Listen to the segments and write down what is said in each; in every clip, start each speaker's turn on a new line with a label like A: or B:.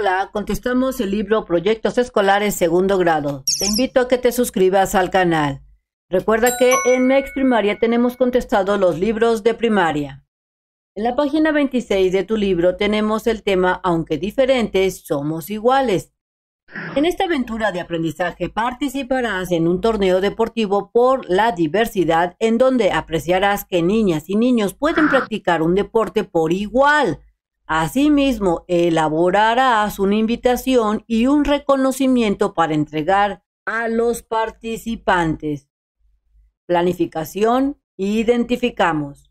A: Hola, contestamos el libro Proyectos Escolares Segundo Grado. Te invito a que te suscribas al canal. Recuerda que en Mex Primaria tenemos contestado los libros de primaria. En la página 26 de tu libro tenemos el tema Aunque diferentes, somos iguales. En esta aventura de aprendizaje participarás en un torneo deportivo por la diversidad en donde apreciarás que niñas y niños pueden practicar un deporte por igual. Asimismo, elaborarás una invitación y un reconocimiento para entregar a los participantes. Planificación, identificamos.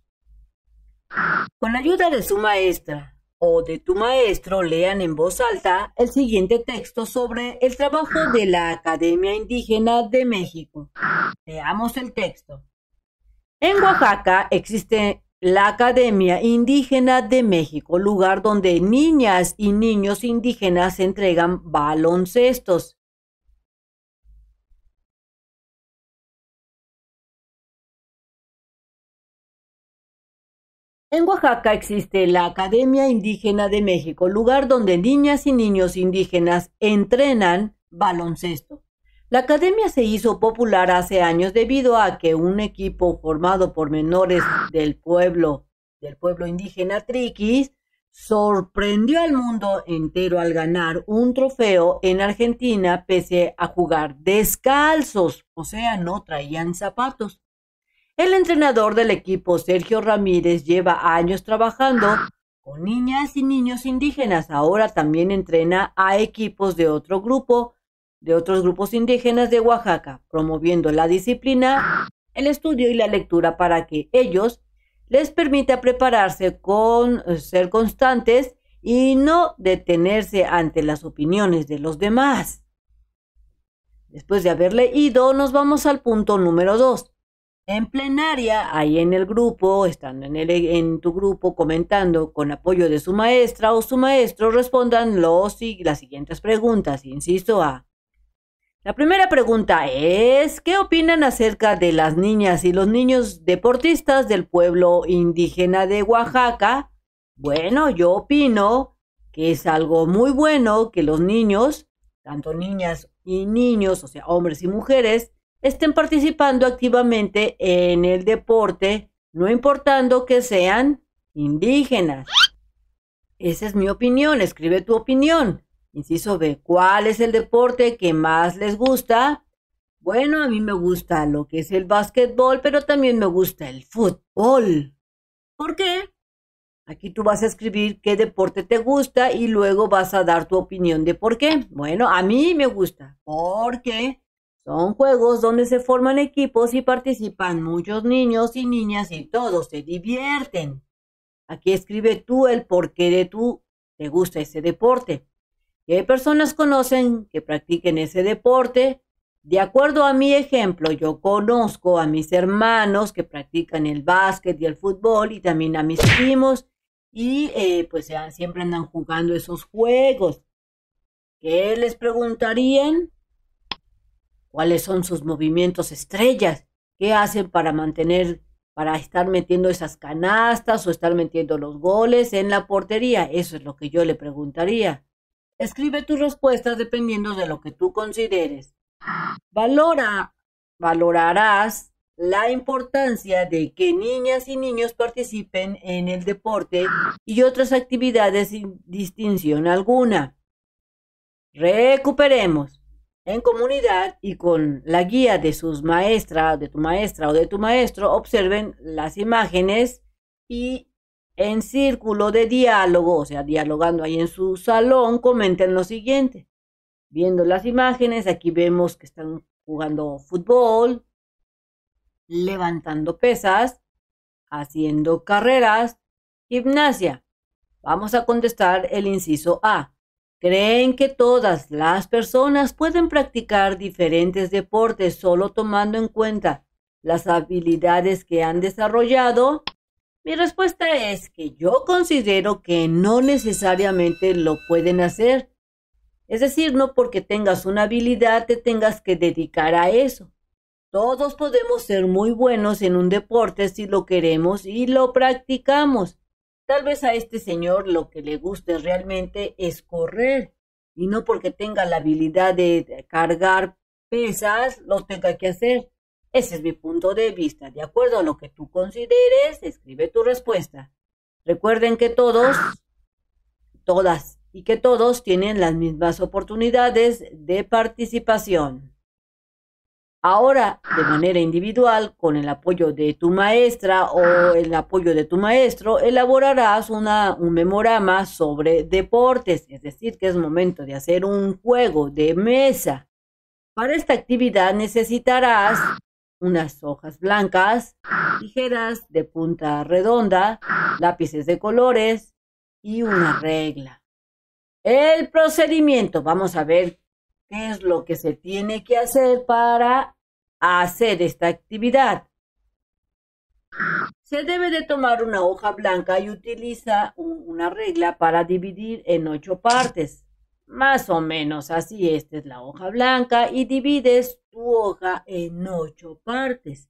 A: Con ayuda de su maestra o de tu maestro, lean en voz alta el siguiente texto sobre el trabajo de la Academia Indígena de México. Leamos el texto. En Oaxaca existe la Academia Indígena de México, lugar donde niñas y niños indígenas entregan baloncestos. En Oaxaca existe la Academia Indígena de México, lugar donde niñas y niños indígenas entrenan baloncesto. La academia se hizo popular hace años debido a que un equipo formado por menores del pueblo, del pueblo indígena Triquis, sorprendió al mundo entero al ganar un trofeo en Argentina pese a jugar descalzos, o sea, no traían zapatos. El entrenador del equipo, Sergio Ramírez, lleva años trabajando con niñas y niños indígenas. Ahora también entrena a equipos de otro grupo de otros grupos indígenas de Oaxaca, promoviendo la disciplina, el estudio y la lectura para que ellos les permita prepararse con eh, ser constantes y no detenerse ante las opiniones de los demás. Después de haber leído, nos vamos al punto número 2. En plenaria, ahí en el grupo, estando en, el, en tu grupo comentando con apoyo de su maestra o su maestro, respondan los, las siguientes preguntas. Insisto, A. La primera pregunta es, ¿qué opinan acerca de las niñas y los niños deportistas del pueblo indígena de Oaxaca? Bueno, yo opino que es algo muy bueno que los niños, tanto niñas y niños, o sea, hombres y mujeres, estén participando activamente en el deporte, no importando que sean indígenas. Esa es mi opinión, escribe tu opinión. Inciso B, ¿cuál es el deporte que más les gusta? Bueno, a mí me gusta lo que es el básquetbol, pero también me gusta el fútbol. ¿Por qué? Aquí tú vas a escribir qué deporte te gusta y luego vas a dar tu opinión de por qué. Bueno, a mí me gusta porque son juegos donde se forman equipos y participan muchos niños y niñas y todos se divierten. Aquí escribe tú el por qué de tú te gusta ese deporte. ¿Qué personas conocen que practiquen ese deporte. De acuerdo a mi ejemplo, yo conozco a mis hermanos que practican el básquet y el fútbol y también a mis primos y eh, pues siempre andan jugando esos juegos. ¿Qué les preguntarían? ¿Cuáles son sus movimientos estrellas? ¿Qué hacen para mantener, para estar metiendo esas canastas o estar metiendo los goles en la portería? Eso es lo que yo le preguntaría. Escribe tus respuestas dependiendo de lo que tú consideres. Valora, valorarás la importancia de que niñas y niños participen en el deporte y otras actividades sin distinción alguna. Recuperemos en comunidad y con la guía de sus maestras, de tu maestra o de tu maestro, observen las imágenes y en círculo de diálogo, o sea, dialogando ahí en su salón, comenten lo siguiente. Viendo las imágenes, aquí vemos que están jugando fútbol, levantando pesas, haciendo carreras, gimnasia. Vamos a contestar el inciso A. ¿Creen que todas las personas pueden practicar diferentes deportes solo tomando en cuenta las habilidades que han desarrollado? Mi respuesta es que yo considero que no necesariamente lo pueden hacer. Es decir, no porque tengas una habilidad te tengas que dedicar a eso. Todos podemos ser muy buenos en un deporte si lo queremos y lo practicamos. Tal vez a este señor lo que le guste realmente es correr y no porque tenga la habilidad de cargar pesas lo tenga que hacer. Ese es mi punto de vista. De acuerdo a lo que tú consideres, escribe tu respuesta. Recuerden que todos, todas y que todos tienen las mismas oportunidades de participación. Ahora, de manera individual, con el apoyo de tu maestra o el apoyo de tu maestro, elaborarás una, un memorama sobre deportes, es decir, que es momento de hacer un juego de mesa. Para esta actividad necesitarás unas hojas blancas, tijeras de punta redonda, lápices de colores y una regla. El procedimiento, vamos a ver qué es lo que se tiene que hacer para hacer esta actividad. Se debe de tomar una hoja blanca y utiliza una regla para dividir en ocho partes. Más o menos así, esta es la hoja blanca y divides tu hoja en ocho partes.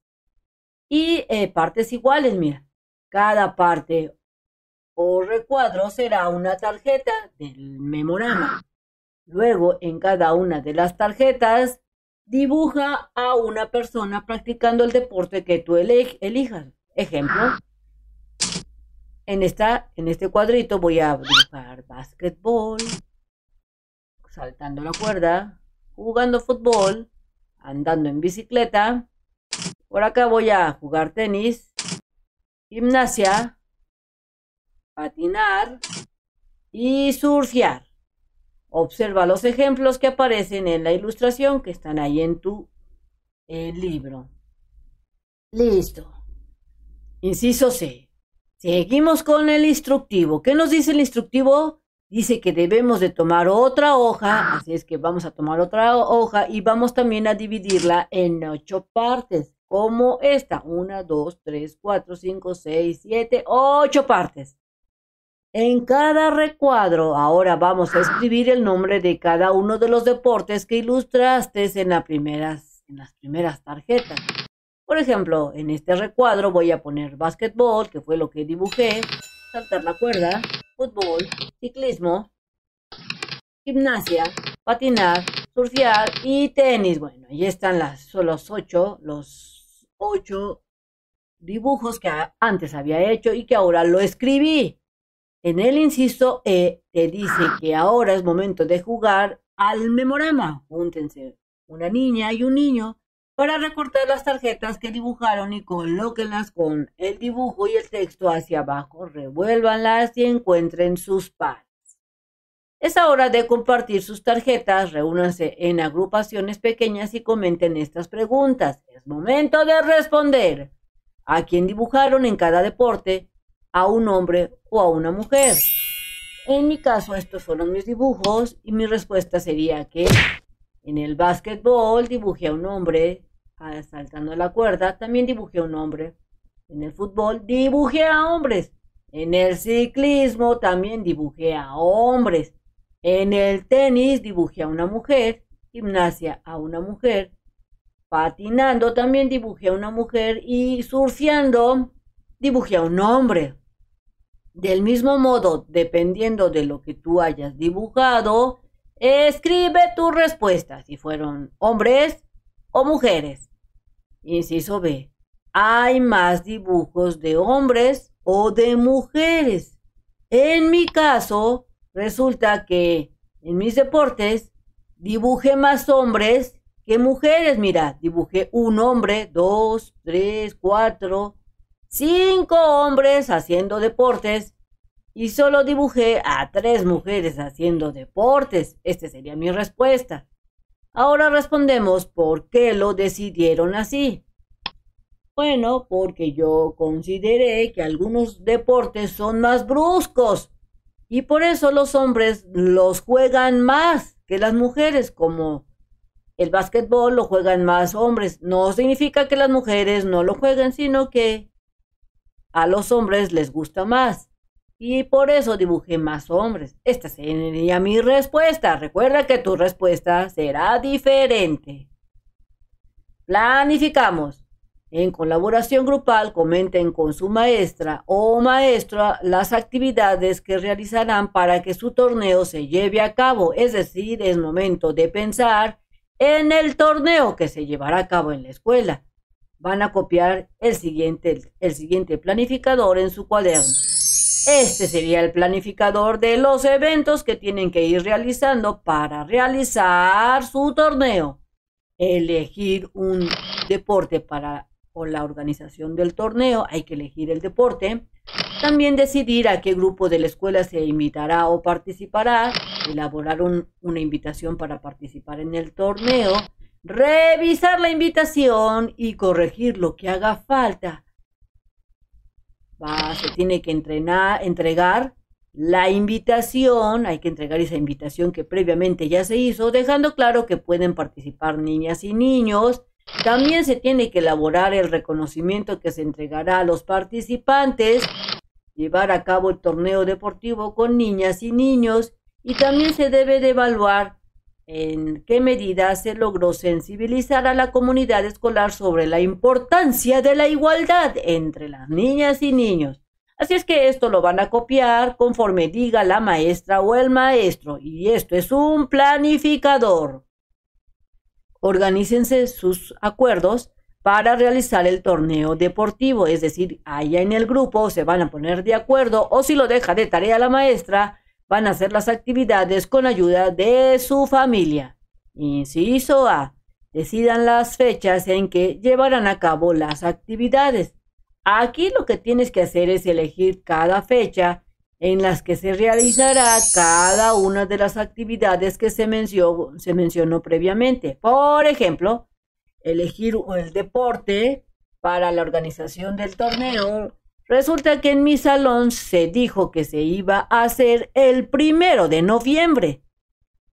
A: Y eh, partes iguales, mira. Cada parte o recuadro será una tarjeta del memorama. Luego, en cada una de las tarjetas, dibuja a una persona practicando el deporte que tú elijas. Ejemplo, en, esta, en este cuadrito voy a dibujar básquetbol, saltando la cuerda, jugando fútbol, andando en bicicleta. Por acá voy a jugar tenis, gimnasia, patinar y surfear. Observa los ejemplos que aparecen en la ilustración que están ahí en tu libro. Listo. Inciso C. Seguimos con el instructivo. ¿Qué nos dice el instructivo? dice que debemos de tomar otra hoja, ah. así es que vamos a tomar otra hoja y vamos también a dividirla en ocho partes, como esta, una, dos, tres, cuatro, cinco, seis, siete, ocho partes. En cada recuadro, ahora vamos a escribir el nombre de cada uno de los deportes que ilustraste en, las primeras, en las primeras tarjetas. Por ejemplo, en este recuadro voy a poner básquetbol, que fue lo que dibujé, saltar la cuerda, fútbol, ciclismo, gimnasia, patinar, surfear y tenis. Bueno, ahí están las, los ocho, los ocho dibujos que antes había hecho y que ahora lo escribí. En el insisto, E te dice que ahora es momento de jugar al memorama. Júntense una niña y un niño para recortar las tarjetas que dibujaron y colóquenlas con el dibujo y el texto hacia abajo, revuélvanlas y encuentren sus pares. Es hora de compartir sus tarjetas, reúnanse en agrupaciones pequeñas y comenten estas preguntas. Es momento de responder. ¿A quién dibujaron en cada deporte? ¿A un hombre o a una mujer? En mi caso, estos fueron mis dibujos y mi respuesta sería que en el básquetbol dibujé a un hombre, Saltando la cuerda, también dibujé a un hombre. En el fútbol dibujé a hombres. En el ciclismo también dibujé a hombres. En el tenis dibujé a una mujer. Gimnasia a una mujer. Patinando también dibujé a una mujer. Y surfeando dibujé a un hombre. Del mismo modo, dependiendo de lo que tú hayas dibujado, escribe tu respuesta. Si fueron hombres, o mujeres. Inciso B. Hay más dibujos de hombres o de mujeres. En mi caso, resulta que en mis deportes dibujé más hombres que mujeres. Mira, dibujé un hombre, dos, tres, cuatro, cinco hombres haciendo deportes y solo dibujé a tres mujeres haciendo deportes. Esta sería mi respuesta. Ahora respondemos por qué lo decidieron así. Bueno, porque yo consideré que algunos deportes son más bruscos y por eso los hombres los juegan más que las mujeres, como el básquetbol lo juegan más hombres. No significa que las mujeres no lo jueguen, sino que a los hombres les gusta más. Y por eso dibujé más hombres. Esta sería mi respuesta. Recuerda que tu respuesta será diferente. Planificamos. En colaboración grupal comenten con su maestra o maestra las actividades que realizarán para que su torneo se lleve a cabo. Es decir, es momento de pensar en el torneo que se llevará a cabo en la escuela. Van a copiar el siguiente, el siguiente planificador en su cuaderno. Este sería el planificador de los eventos que tienen que ir realizando para realizar su torneo. Elegir un deporte para o la organización del torneo, hay que elegir el deporte. También decidir a qué grupo de la escuela se invitará o participará, elaborar una invitación para participar en el torneo, revisar la invitación y corregir lo que haga falta se tiene que entregar la invitación, hay que entregar esa invitación que previamente ya se hizo, dejando claro que pueden participar niñas y niños. También se tiene que elaborar el reconocimiento que se entregará a los participantes, llevar a cabo el torneo deportivo con niñas y niños y también se debe de evaluar en qué medida se logró sensibilizar a la comunidad escolar sobre la importancia de la igualdad entre las niñas y niños. Así es que esto lo van a copiar conforme diga la maestra o el maestro, y esto es un planificador. Organícense sus acuerdos para realizar el torneo deportivo, es decir, allá en el grupo se van a poner de acuerdo o si lo deja de tarea la maestra, van a hacer las actividades con ayuda de su familia. Inciso A. Decidan las fechas en que llevarán a cabo las actividades. Aquí lo que tienes que hacer es elegir cada fecha en las que se realizará cada una de las actividades que se mencionó, se mencionó previamente. Por ejemplo, elegir el deporte para la organización del torneo, Resulta que en mi salón se dijo que se iba a hacer el primero de noviembre.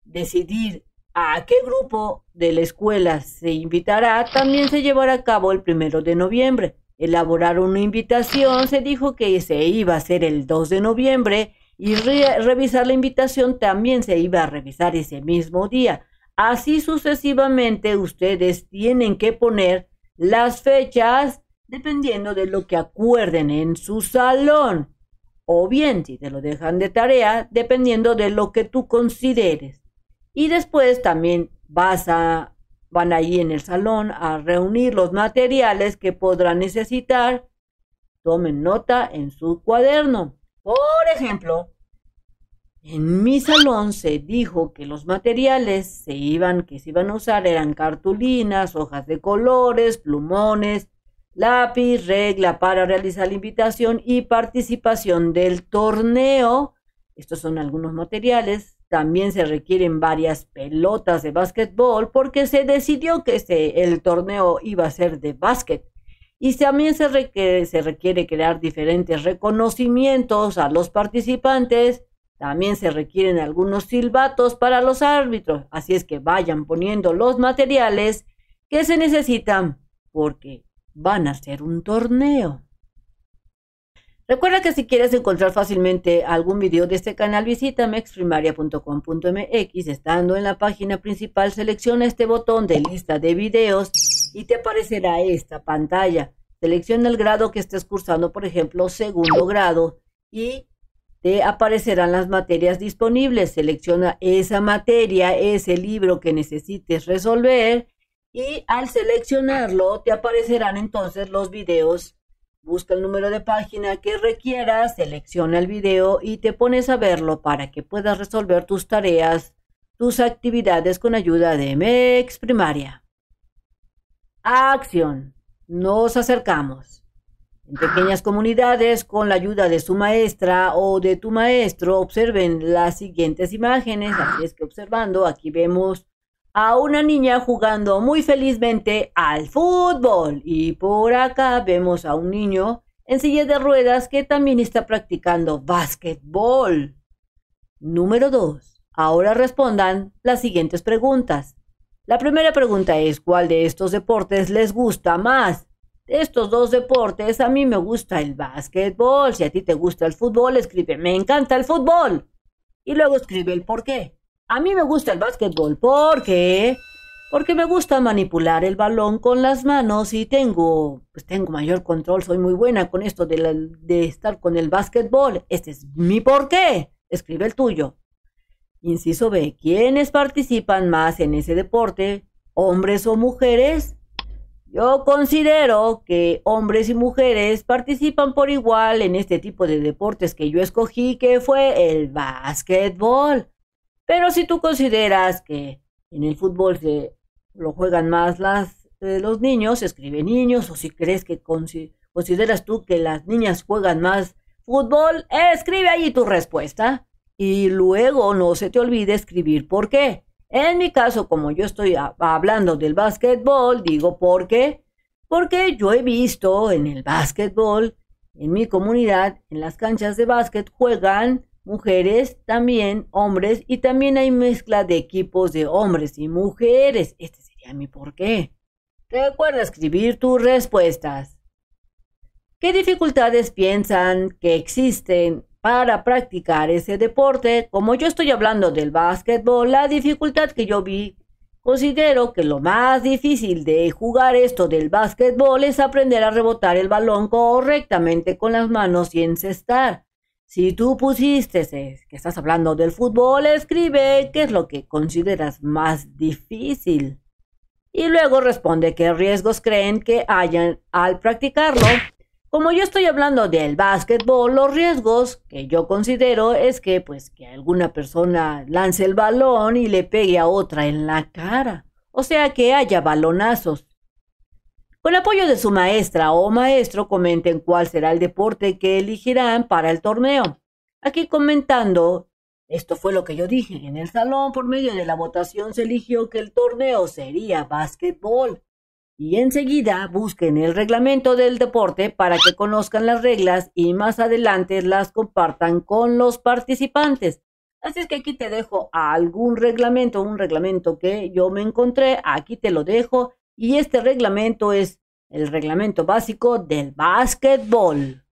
A: Decidir a qué grupo de la escuela se invitará también se llevará a cabo el primero de noviembre. Elaborar una invitación se dijo que se iba a hacer el 2 de noviembre y revisar la invitación también se iba a revisar ese mismo día. Así sucesivamente ustedes tienen que poner las fechas dependiendo de lo que acuerden en su salón. O bien, si te lo dejan de tarea, dependiendo de lo que tú consideres. Y después también vas a, van ahí en el salón a reunir los materiales que podrán necesitar. Tomen nota en su cuaderno. Por ejemplo, en mi salón se dijo que los materiales se iban, que se iban a usar eran cartulinas, hojas de colores, plumones, lápiz, regla para realizar la invitación y participación del torneo. Estos son algunos materiales. También se requieren varias pelotas de básquetbol porque se decidió que este, el torneo iba a ser de básquet. Y también se requiere, se requiere crear diferentes reconocimientos a los participantes. También se requieren algunos silbatos para los árbitros. Así es que vayan poniendo los materiales que se necesitan porque Van a hacer un torneo. Recuerda que si quieres encontrar fácilmente algún video de este canal, visita mexprimaria.com.mx. Estando en la página principal, selecciona este botón de lista de videos y te aparecerá esta pantalla. Selecciona el grado que estés cursando, por ejemplo, segundo grado, y te aparecerán las materias disponibles. Selecciona esa materia, ese libro que necesites resolver y al seleccionarlo te aparecerán entonces los videos. Busca el número de página que requieras, selecciona el video y te pones a verlo para que puedas resolver tus tareas, tus actividades con ayuda de MEX Primaria. Acción. Nos acercamos. En pequeñas comunidades, con la ayuda de su maestra o de tu maestro, observen las siguientes imágenes. Así es que observando, aquí vemos a una niña jugando muy felizmente al fútbol. Y por acá vemos a un niño en silla de ruedas que también está practicando básquetbol. Número 2. Ahora respondan las siguientes preguntas. La primera pregunta es ¿cuál de estos deportes les gusta más? De estos dos deportes, a mí me gusta el básquetbol. Si a ti te gusta el fútbol, escribe, me encanta el fútbol. Y luego escribe el por qué. A mí me gusta el básquetbol porque porque me gusta manipular el balón con las manos y tengo pues tengo mayor control, soy muy buena con esto de, de estar con el básquetbol. Este es mi porqué. Escribe el tuyo. Inciso B, ¿quiénes participan más en ese deporte? ¿Hombres o mujeres? Yo considero que hombres y mujeres participan por igual en este tipo de deportes que yo escogí, que fue el básquetbol. Pero si tú consideras que en el fútbol se lo juegan más las, eh, los niños, escribe niños, o si crees que consideras tú que las niñas juegan más fútbol, escribe allí tu respuesta. Y luego no se te olvide escribir por qué. En mi caso, como yo estoy hablando del básquetbol, digo por qué. Porque yo he visto en el básquetbol, en mi comunidad, en las canchas de básquet, juegan mujeres, también hombres y también hay mezcla de equipos de hombres y mujeres. Este sería mi porqué. Recuerda escribir tus respuestas. ¿Qué dificultades piensan que existen para practicar ese deporte? Como yo estoy hablando del básquetbol, la dificultad que yo vi, considero que lo más difícil de jugar esto del básquetbol es aprender a rebotar el balón correctamente con las manos y encestar. Si tú pusiste que estás hablando del fútbol, escribe qué es lo que consideras más difícil. Y luego responde qué riesgos creen que hayan al practicarlo. Como yo estoy hablando del básquetbol, los riesgos que yo considero es que pues que alguna persona lance el balón y le pegue a otra en la cara. O sea que haya balonazos. Con apoyo de su maestra o maestro, comenten cuál será el deporte que elegirán para el torneo. Aquí comentando, esto fue lo que yo dije, en el salón por medio de la votación se eligió que el torneo sería básquetbol. Y enseguida busquen el reglamento del deporte para que conozcan las reglas y más adelante las compartan con los participantes. Así es que aquí te dejo algún reglamento, un reglamento que yo me encontré, aquí te lo dejo y este reglamento es el reglamento básico del básquetbol.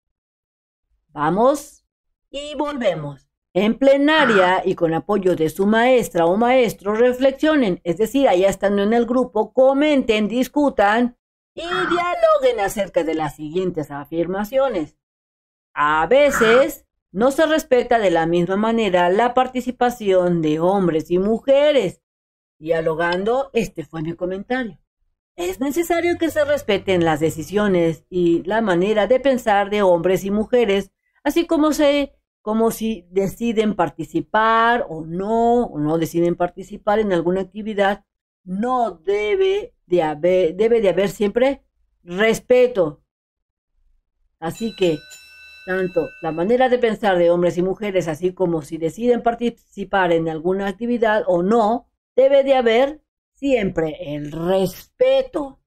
A: Vamos y volvemos. En plenaria ah. y con apoyo de su maestra o maestro, reflexionen, es decir, allá estando en el grupo, comenten, discutan y ah. dialoguen acerca de las siguientes afirmaciones. A veces ah. no se respeta de la misma manera la participación de hombres y mujeres. Dialogando, este fue mi comentario. Es necesario que se respeten las decisiones y la manera de pensar de hombres y mujeres, así como como si deciden participar o no, o no deciden participar en alguna actividad, no debe de haber, debe de haber siempre respeto. Así que tanto la manera de pensar de hombres y mujeres, así como si deciden participar en alguna actividad o no, debe de haber siempre el respeto,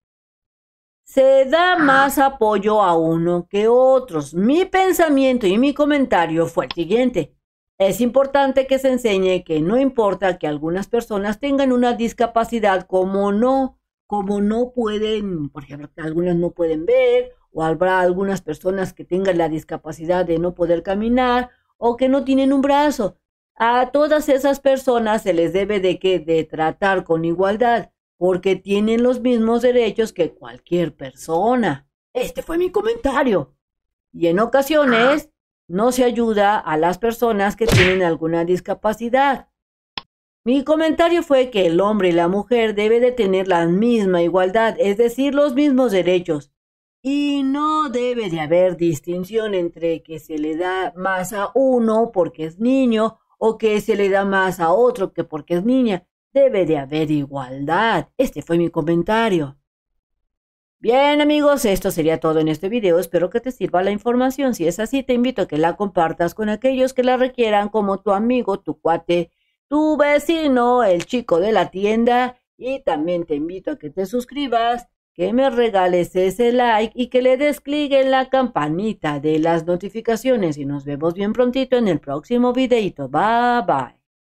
A: se da más apoyo a uno que otros. Mi pensamiento y mi comentario fue el siguiente. Es importante que se enseñe que no importa que algunas personas tengan una discapacidad como no, como no pueden, por ejemplo, algunas no pueden ver, o habrá algunas personas que tengan la discapacidad de no poder caminar, o que no tienen un brazo a todas esas personas se les debe de, que, de tratar con igualdad, porque tienen los mismos derechos que cualquier persona. Este fue mi comentario. Y en ocasiones no se ayuda a las personas que tienen alguna discapacidad. Mi comentario fue que el hombre y la mujer deben de tener la misma igualdad, es decir, los mismos derechos. Y no debe de haber distinción entre que se le da más a uno porque es niño o que se le da más a otro que porque es niña. Debe de haber igualdad. Este fue mi comentario. Bien amigos, esto sería todo en este video. Espero que te sirva la información. Si es así, te invito a que la compartas con aquellos que la requieran como tu amigo, tu cuate, tu vecino, el chico de la tienda. Y también te invito a que te suscribas que me regales ese like y que le des clic en la campanita de las notificaciones y nos vemos bien prontito en el próximo videito. Bye bye.